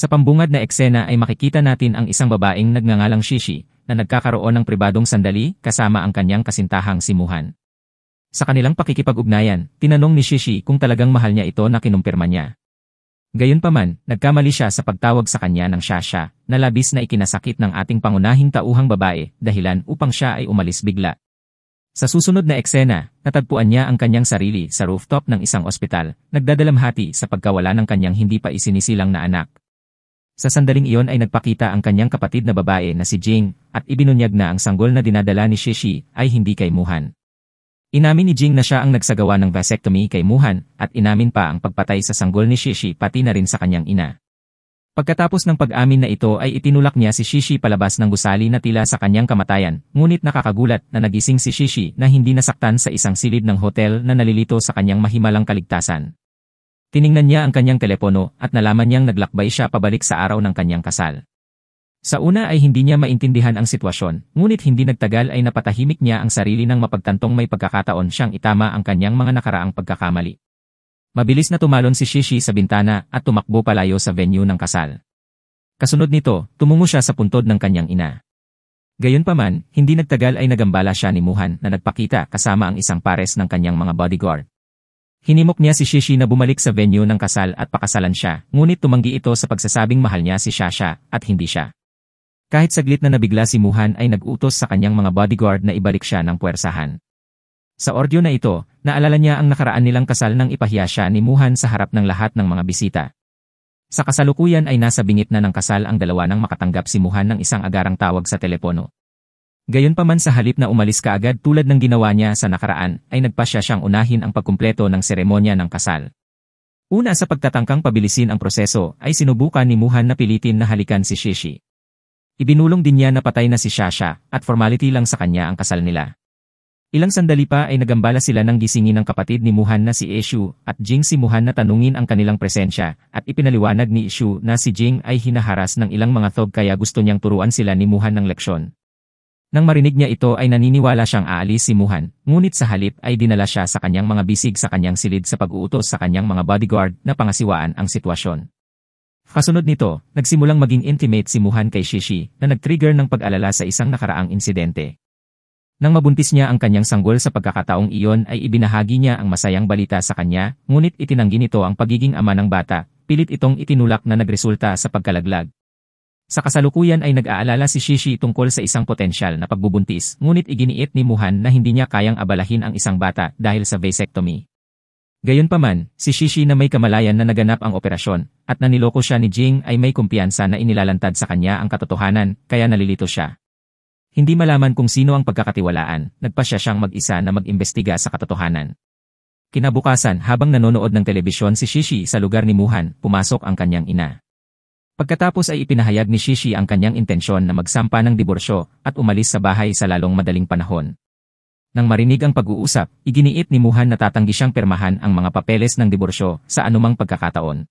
Sa pambungad na eksena ay makikita natin ang isang babaeng nagngangalang Shishi na nagkakaroon ng pribadong sandali kasama ang kanyang kasintahang simuhan. Sa kanilang pakikipag-ugnayan, tinanong ni Shishi kung talagang mahal niya ito na kinumpirma niya. Gayunpaman, nagkamali siya sa pagtawag sa kanya ng Shasha na labis na ikinasakit ng ating pangunahing tauhang babae dahilan upang siya ay umalis bigla. Sa susunod na eksena, natagpuan niya ang kanyang sarili sa rooftop ng isang ospital, nagdadalamhati sa pagkawala ng kanyang hindi pa isinisilang na anak. Sa sandaling iyon ay nagpakita ang kanyang kapatid na babae na si Jing, at ibinunyag na ang sanggol na dinadala ni Shishi ay hindi kay Muhan. Inamin ni Jing na siya ang nagsagawa ng vasectomy kay Muhan, at inamin pa ang pagpatay sa sanggol ni Shishi pati na rin sa kanyang ina. Pagkatapos ng pag-amin na ito ay itinulak niya si Shishi palabas ng gusali na tila sa kanyang kamatayan, ngunit nakakagulat na nagising si Shishi na hindi nasaktan sa isang silid ng hotel na nalilito sa kanyang mahimalang kaligtasan. Tiningnan niya ang kanyang telepono at nalaman niyang naglakbay siya pabalik sa araw ng kanyang kasal. Sa una ay hindi niya maintindihan ang sitwasyon, ngunit hindi nagtagal ay napatahimik niya ang sarili ng mapagtantong may pagkakataon siyang itama ang kanyang mga nakaraang pagkakamali. Mabilis na tumalon si Shishi sa bintana at tumakbo palayo sa venue ng kasal. Kasunod nito, tumungo siya sa puntod ng kanyang ina. Gayunpaman, hindi nagtagal ay nagambala siya ni Muhan na nagpakita kasama ang isang pares ng kanyang mga bodyguard. Hinimok niya si Shishi na bumalik sa venue ng kasal at pakasalan siya, ngunit tumanggi ito sa pagsasabing mahal niya si Shasha, at hindi siya. Kahit saglit na nabigla si Muhan ay nag-utos sa kanyang mga bodyguard na ibalik siya ng puwersahan. Sa ordyo na ito, naalala niya ang nakaraan nilang kasal nang ipahiya siya ni Muhan sa harap ng lahat ng mga bisita. Sa kasalukuyan ay nasa bingit na ng kasal ang dalawa nang makatanggap si Muhan ng isang agarang tawag sa telepono. Gayunpaman sa halip na umalis kaagad tulad ng ginawa niya sa nakaraan, ay nagpa siya siyang unahin ang pagkumpleto ng seremonya ng kasal. Una sa pagtatangkang pabilisin ang proseso, ay sinubukan ni Muhan na pilitin na halikan si Shishi. Ibinulong din niya na patay na si Shasha, at formality lang sa kanya ang kasal nila. Ilang sandali pa ay nagambala sila ng gisingin ng kapatid ni Muhan na si Eshu, at Jing si Muhan na tanungin ang kanilang presensya, at ipinaliwanag ni Eshu na si Jing ay hinaharas ng ilang mga thug kaya gusto niyang turuan sila ni Muhan ng leksyon. Nang marinig niya ito ay naniniwala siyang aalis si Muhan, ngunit sa halip ay dinala siya sa kanyang mga bisig sa kanyang silid sa pag-uutos sa kanyang mga bodyguard na pangasiwaan ang sitwasyon. Kasunod nito, nagsimulang maging intimate si Muhan kay Shishi na nag-trigger ng pag-alala sa isang nakaraang insidente. Nang mabuntis niya ang kanyang sanggol sa pagkakataong iyon ay ibinahagi niya ang masayang balita sa kanya, ngunit itinanggi nito ang pagiging ama ng bata, pilit itong itinulak na nagresulta sa pagkalaglag. Sa kasalukuyan ay nag-aalala si Shishi tungkol sa isang potensyal na pagbubuntis, ngunit iginiit ni Muhan na hindi niya kayang abalahin ang isang bata dahil sa vasectomy. Gayunpaman, si Shishi na may kamalayan na naganap ang operasyon, at naniloko siya ni Jing ay may kumpiyansa na inilalantad sa kanya ang katotohanan, kaya nalilito siya. Hindi malaman kung sino ang pagkakatiwalaan, nagpa siya siyang mag-isa na mag-imbestiga sa katotohanan. Kinabukasan habang nanonood ng telebisyon si Shishi sa lugar ni Muhan, pumasok ang kanyang ina. Pagkatapos ay ipinahayag ni Shishi ang kanyang intensyon na magsampa ng diborsyo at umalis sa bahay sa lalong madaling panahon. Nang marinig ang pag-uusap, iginiit ni Muhan na tatanggi siyang permahan ang mga papeles ng diborsyo sa anumang pagkakataon.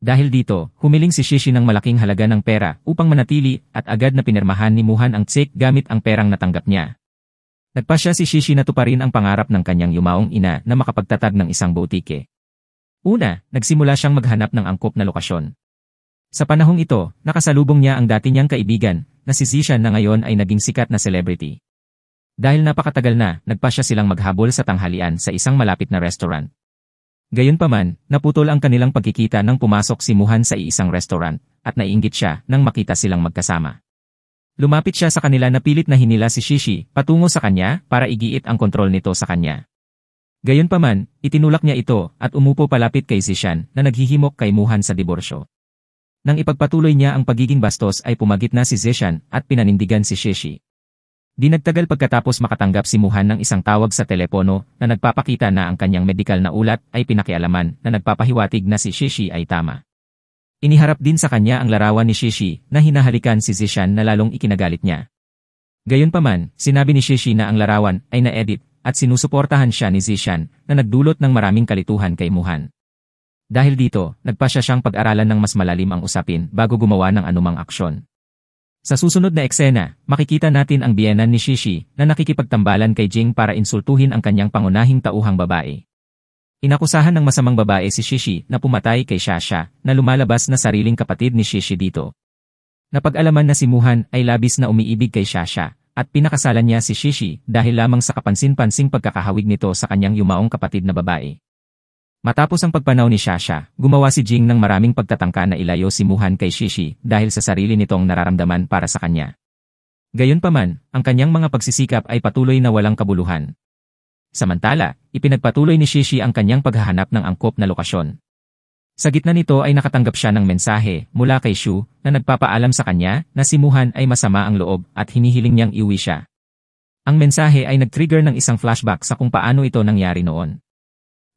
Dahil dito, humiling si Shishi ng malaking halaga ng pera upang manatili at agad na pinirmahan ni Muhan ang tsik gamit ang perang natanggap niya. Nagpa siya si Shishi na tuparin ang pangarap ng kanyang yumaong ina na makapagtatag ng isang butike. Una, nagsimula siyang maghanap ng angkop na lokasyon. Sa panahong ito, nakasalubong niya ang dati niyang kaibigan, na si Zishan na ngayon ay naging sikat na celebrity. Dahil napakatagal na, nagpa siya silang maghabol sa tanghalian sa isang malapit na restaurant. Gayunpaman, naputol ang kanilang pagkikita nang pumasok si Muhan sa iisang restaurant, at nainggit siya nang makita silang magkasama. Lumapit siya sa kanila na pilit na hinila si Shishi patungo sa kanya para igiit ang kontrol nito sa kanya. Gayunpaman, itinulak niya ito at umupo palapit kay Zishan na naghihimok kay Muhan sa diborsyo. Nang ipagpatuloy niya ang pagiging bastos ay pumagit na si Zishan at pinanindigan si Shishi. Dinagtagal pagkatapos makatanggap si Muhan ng isang tawag sa telepono na nagpapakita na ang kanyang medical na ulat ay pinakialaman na nagpapahiwatig na si Shishi ay tama. Iniharap din sa kanya ang larawan ni Shishi na hinahalikan si Zishan na lalong ikinagalit niya. Gayunpaman, sinabi ni Shishi na ang larawan ay na-edit at sinusuportahan siya ni Zishan na nagdulot ng maraming kalituhan kay Muhan. Dahil dito, nagpasya siyang pag-aralan ng mas malalim ang usapin bago gumawa ng anumang aksyon. Sa susunod na eksena, makikita natin ang biyenan ni Shishi na nakikipagtambalan kay Jing para insultuhin ang kanyang pangunahing tauhang babae. Inakusahan ng masamang babae si Shishi na pumatay kay Shasha na lumalabas na sariling kapatid ni Shishi dito. Napag-alaman na si Muhan ay labis na umiibig kay Shasha at pinakasalan niya si Shishi dahil lamang sa kapansin-pansing pagkakahawig nito sa kanyang yumaong kapatid na babae. Matapos ang pagpanaw ni Shasha, gumawa si Jing ng maraming pagtatangka na ilayo si Muhan kay Shishi dahil sa sarili nitong nararamdaman para sa kanya. Gayunpaman, ang kanyang mga pagsisikap ay patuloy na walang kabuluhan. Samantala, ipinagpatuloy ni Shishi ang kanyang paghahanap ng angkop na lokasyon. Sa gitna nito ay nakatanggap siya ng mensahe mula kay Shu na nagpapaalam sa kanya na si Muhan ay masama ang loob at hinihiling niyang iuwi siya. Ang mensahe ay nag-trigger ng isang flashback sa kung paano ito nangyari noon.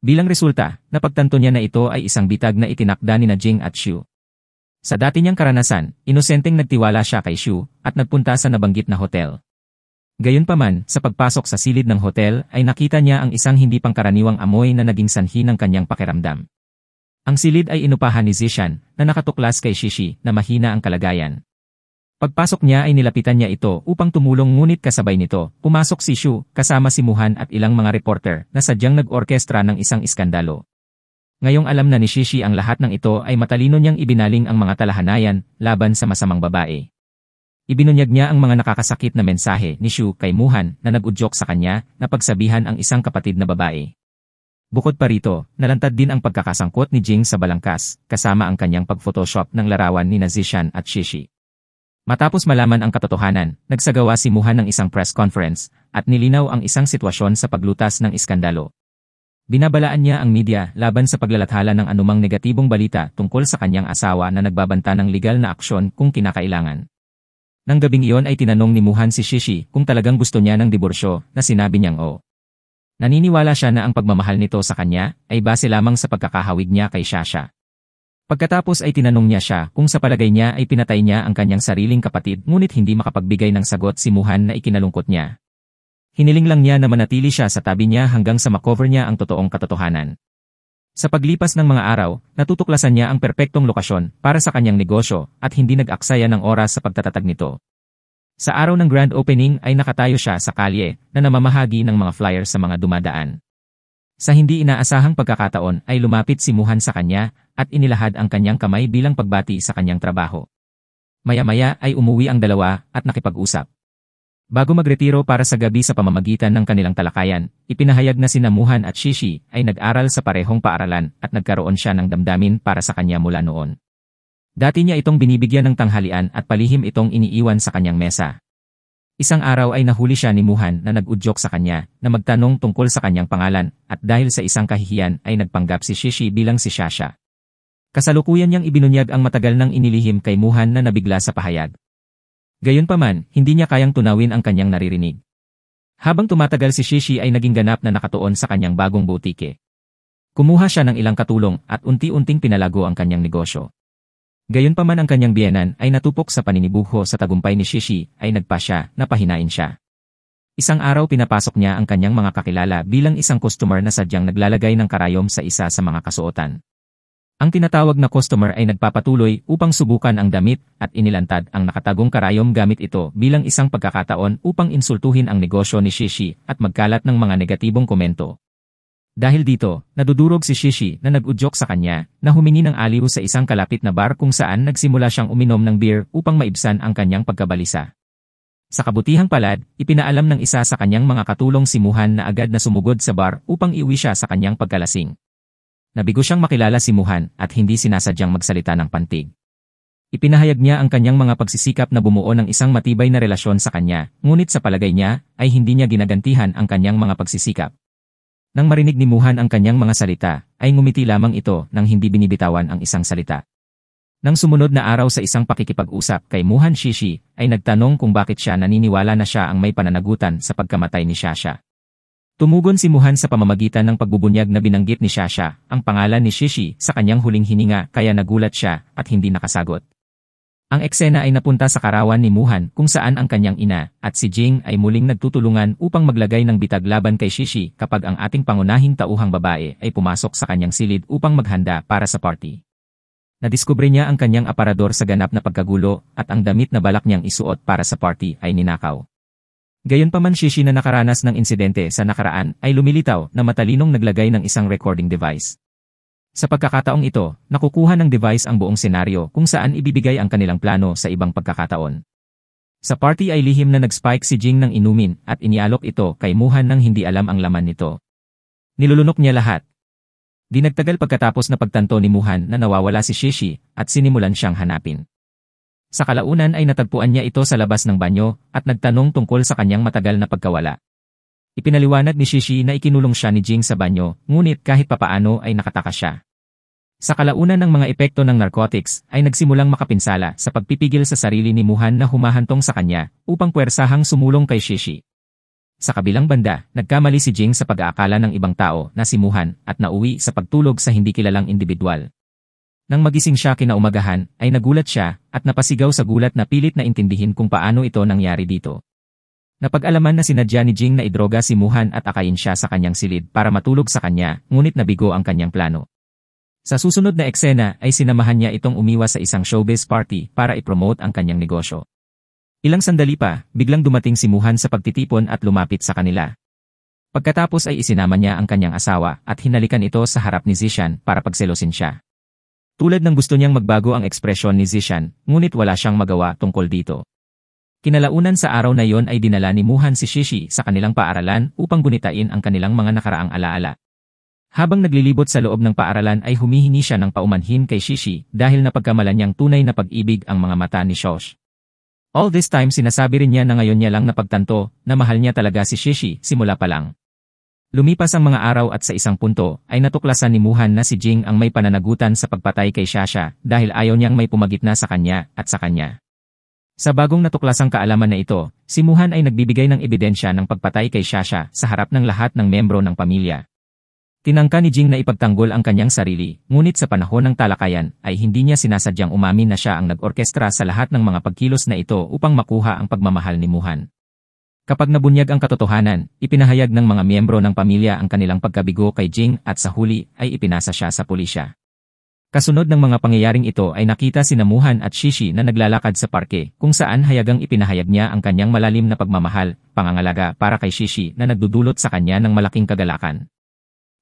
Bilang resulta, napagtanto niya na ito ay isang bitag na itinakda ni na Jing at Xu. Sa dati niyang karanasan, inosenteng nagtiwala siya kay Xu at nagpunta sa nabanggit na hotel. Gayunpaman, sa pagpasok sa silid ng hotel ay nakita niya ang isang hindi pangkaraniwang amoy na naging sanhi ng kanyang pakiramdam. Ang silid ay inupahan ni Zishan na nakatuklas kay Shishi na mahina ang kalagayan. Pagpasok niya ay nilapitan niya ito upang tumulong ngunit kasabay nito, pumasok si Xu kasama si Muhan at ilang mga reporter na sadyang nag-orkestra ng isang iskandalo. Ngayong alam na ni Shishi ang lahat ng ito ay matalino niyang ibinaling ang mga talahanayan laban sa masamang babae. Ibinunyag niya ang mga nakakasakit na mensahe ni Xu kay Muhan na nag nagudyok sa kanya na pagsabihan ang isang kapatid na babae. Bukod pa rito, nalantad din ang pagkakasangkot ni Jing sa balangkas kasama ang kanyang pag-photoshop ng larawan ni Nazishan at Shishi. Matapos malaman ang katotohanan, nagsagawa si Muhan ng isang press conference at nilinaw ang isang sitwasyon sa paglutas ng iskandalo. Binabalaan niya ang media laban sa paglalathala ng anumang negatibong balita tungkol sa kanyang asawa na nagbabanta ng legal na aksyon kung kinakailangan. Nang gabing iyon ay tinanong ni Muhan si Shishi kung talagang gusto niya ng diborsyo na sinabi niyang o. Oh. Naniniwala siya na ang pagmamahal nito sa kanya ay base lamang sa pagkakahawig niya kay Shasha. Pagkatapos ay tinanong niya siya kung sa palagay niya ay pinatay niya ang kanyang sariling kapatid ngunit hindi makapagbigay ng sagot si Muhan na ikinalungkot niya. Hiniling lang niya na manatili siya sa tabi niya hanggang sa makover niya ang totoong katotohanan. Sa paglipas ng mga araw, natutuklasan niya ang perpektong lokasyon para sa kanyang negosyo at hindi nag-aksaya ng oras sa pagtatatag nito. Sa araw ng grand opening ay nakatayo siya sa kalye na namamahagi ng mga flyers sa mga dumadaan. Sa hindi inaasahang pagkakataon ay lumapit si Muhan sa kanya at inilahad ang kanyang kamay bilang pagbati sa kanyang trabaho. Maya-maya ay umuwi ang dalawa at nakipag-usap. Bago magretiro para sa gabi sa pamamagitan ng kanilang talakayan, ipinahayag na si Namuhan at Shishi ay nag-aral sa parehong paaralan at nagkaroon siya ng damdamin para sa kanya mula noon. Dati niya itong binibigyan ng tanghalian at palihim itong iniiwan sa kanyang mesa. Isang araw ay nahuli siya ni Muhan na nag-udyok sa kanya na magtanong tungkol sa kanyang pangalan at dahil sa isang kahihiyan ay nagpanggap si Shishi bilang si Shasha. Kasalukuyan niyang ibinunyag ang matagal nang inilihim kay Muhan na nabigla sa pahayag. Gayunpaman, hindi niya kayang tunawin ang kanyang naririnig. Habang tumatagal si Shishi ay naging ganap na nakatuon sa kanyang bagong butike. Kumuha siya ng ilang katulong at unti-unting pinalago ang kanyang negosyo. Gayunpaman ang kanyang biyenan ay natupok sa paninibuho sa tagumpay ni Shishi ay nagpa siya na pahinain siya. Isang araw pinapasok niya ang kanyang mga kakilala bilang isang customer na sadyang naglalagay ng karayom sa isa sa mga kasuotan. Ang tinatawag na customer ay nagpapatuloy upang subukan ang damit at inilantad ang nakatagong karayom gamit ito bilang isang pagkakataon upang insultuhin ang negosyo ni Shishi at magkalat ng mga negatibong komento. Dahil dito, nadudurog si Shishi na nag-udyok sa kanya na humingi ng aliw sa isang kalapit na bar kung saan nagsimula siyang uminom ng beer upang maibsan ang kanyang pagkabalisa. Sa kabutihang palad, ipinaalam ng isa sa kanyang mga katulong si simuhan na agad na sumugod sa bar upang iwi siya sa kanyang pagkalasing. Nabigo siyang makilala si Muhan at hindi sinasadyang magsalita ng pantig. Ipinahayag niya ang kanyang mga pagsisikap na bumuo ng isang matibay na relasyon sa kanya, ngunit sa palagay niya ay hindi niya ginagantihan ang kanyang mga pagsisikap. Nang marinig ni Muhan ang kanyang mga salita, ay ngumiti lamang ito nang hindi binibitawan ang isang salita. Nang sumunod na araw sa isang pakikipag-usap kay Muhan Shishi, ay nagtanong kung bakit siya naniniwala na siya ang may pananagutan sa pagkamatay ni Shasha. Tumugon si Muhan sa pamamagitan ng pagbubunyag na binanggit ni Shasha, ang pangalan ni Shishi, sa kanyang huling hininga kaya nagulat siya at hindi nakasagot. Ang eksena ay napunta sa karawan ni Muhan kung saan ang kanyang ina at si Jing ay muling nagtutulungan upang maglagay ng bitag laban kay Shishi kapag ang ating pangunahing tauhang babae ay pumasok sa kanyang silid upang maghanda para sa party. Nadiskubre niya ang kanyang aparador sa ganap na pagkagulo at ang damit na balak niyang isuot para sa party ay ninakaw. Gayunpaman Shishi na nakaranas ng insidente sa nakaraan ay lumilitaw na matalinong naglagay ng isang recording device. Sa pagkakataong ito, nakukuha ng device ang buong senaryo kung saan ibibigay ang kanilang plano sa ibang pagkakataon. Sa party ay lihim na nag-spike si Jing ng inumin at inialok ito kay Muhan nang hindi alam ang laman nito. Nilulunok niya lahat. Dinagtagal pagkatapos na pagtanto ni Muhan na nawawala si Shishi at sinimulan siyang hanapin. Sa kalaunan ay natagpuan niya ito sa labas ng banyo at nagtanong tungkol sa kanyang matagal na pagkawala. Ipinaliwanag ni Shishi na ikinulong siya ni Jing sa banyo, ngunit kahit papaano ay nakataka siya. Sa kalaunan ng mga epekto ng narcotics ay nagsimulang makapinsala sa pagpipigil sa sarili ni Muhan na humahantong sa kanya upang puwersahang sumulong kay Shishi. Sa kabilang banda, nagkamali si Jing sa pag-aakala ng ibang tao na si Muhan at nauwi sa pagtulog sa hindi kilalang individual. Nang magising siya kinaumagahan, ay nagulat siya, at napasigaw sa gulat na pilit na intindihin kung paano ito nangyari dito. Napag-alaman na sinadya ni Jing na idroga si Muhan at akayin siya sa kanyang silid para matulog sa kanya, ngunit nabigo ang kanyang plano. Sa susunod na eksena ay sinamahan niya itong umiwas sa isang showbiz party para ipromote ang kanyang negosyo. Ilang sandali pa, biglang dumating si Muhan sa pagtitipon at lumapit sa kanila. Pagkatapos ay isinama niya ang kanyang asawa at hinalikan ito sa harap ni Zishan para pagselosin siya. Tulad ng gusto niyang magbago ang ekspresyon ni Zishan, ngunit wala siyang magawa tungkol dito. Kinalaunan sa araw na yon ay dinala ni Muhan si Shishi sa kanilang paaralan upang gunitain ang kanilang mga nakaraang alaala. Habang naglilibot sa loob ng paaralan ay humihini siya ng paumanhin kay Shishi dahil napagkamalan niyang tunay na pag-ibig ang mga mata ni Shosh. All this time sinasabi rin niya na ngayon niya lang napagtanto na mahal niya talaga si Shishi simula pa lang. Lumipas ang mga araw at sa isang punto, ay natuklasan ni Muhan na si Jing ang may pananagutan sa pagpatay kay Shasha dahil ayaw niyang may pumagitna sa kanya at sa kanya. Sa bagong natuklasang kaalaman na ito, si Muhan ay nagbibigay ng ebidensya ng pagpatay kay Shasha sa harap ng lahat ng membro ng pamilya. Tinangka ni Jing na ipagtanggol ang kanyang sarili, ngunit sa panahon ng talakayan ay hindi niya sinasadyang umamin na siya ang nag-orkestra sa lahat ng mga pagkilos na ito upang makuha ang pagmamahal ni Muhan. Kapag nabunyag ang katotohanan, ipinahayag ng mga miyembro ng pamilya ang kanilang pagkabigo kay Jing at sa huli ay ipinasa siya sa pulisya. Kasunod ng mga pangyayaring ito ay nakita si Namuhan at Shishi na naglalakad sa parke kung saan hayagang ipinahayag niya ang kanyang malalim na pagmamahal, pangangalaga para kay Shishi na nagdudulot sa kanya ng malaking kagalakan.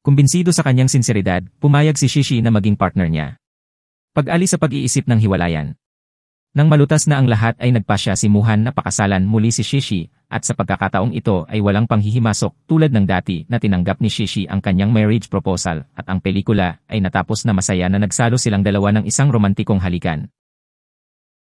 Kumbinsido sa kanyang sinseridad, pumayag si Shishi na maging partner niya. Pag-ali sa pag-iisip ng hiwalayan, nang malutas na ang lahat ay nagpasya si Muhan na pakasalan muli si Shishi at sa pagkakataong ito ay walang panghihimasok tulad ng dati na tinanggap ni Shishi ang kanyang marriage proposal at ang pelikula ay natapos na masaya na nagsalo silang dalawa ng isang romantikong halikan.